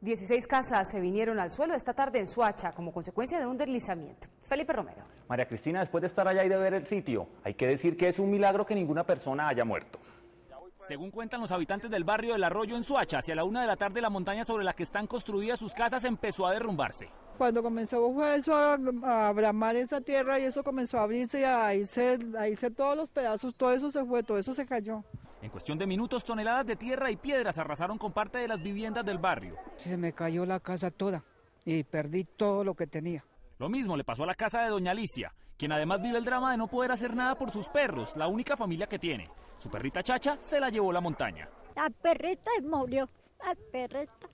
16 casas se vinieron al suelo esta tarde en Suacha como consecuencia de un deslizamiento. Felipe Romero. María Cristina, después de estar allá y de ver el sitio, hay que decir que es un milagro que ninguna persona haya muerto. Según cuentan los habitantes del barrio del Arroyo en Suacha, hacia la una de la tarde la montaña sobre la que están construidas sus casas empezó a derrumbarse. Cuando comenzó eso a, abramar esa tierra y eso comenzó a abrirse y a irse, a irse todos los pedazos, todo eso se fue, todo eso se cayó. En cuestión de minutos, toneladas de tierra y piedras arrasaron con parte de las viviendas del barrio. Se me cayó la casa toda y perdí todo lo que tenía. Lo mismo le pasó a la casa de doña Alicia, quien además vive el drama de no poder hacer nada por sus perros, la única familia que tiene. Su perrita Chacha se la llevó a la montaña. La perrita murió, la perrita.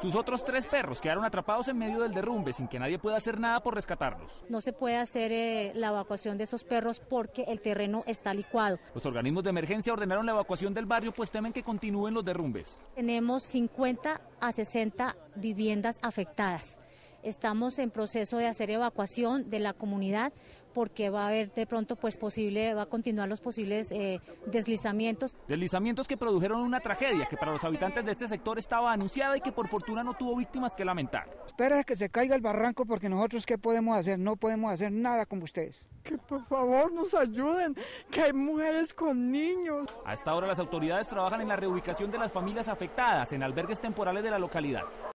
Sus otros tres perros quedaron atrapados en medio del derrumbe sin que nadie pueda hacer nada por rescatarlos. No se puede hacer eh, la evacuación de esos perros porque el terreno está licuado. Los organismos de emergencia ordenaron la evacuación del barrio pues temen que continúen los derrumbes. Tenemos 50 a 60 viviendas afectadas. Estamos en proceso de hacer evacuación de la comunidad porque va a haber de pronto pues posible, va a continuar los posibles eh, deslizamientos. Deslizamientos que produjeron una tragedia que para los habitantes de este sector estaba anunciada y que por fortuna no tuvo víctimas que lamentar. Espera que se caiga el barranco porque nosotros qué podemos hacer, no podemos hacer nada como ustedes. Que por favor nos ayuden, que hay mujeres con niños. A esta hora las autoridades trabajan en la reubicación de las familias afectadas en albergues temporales de la localidad.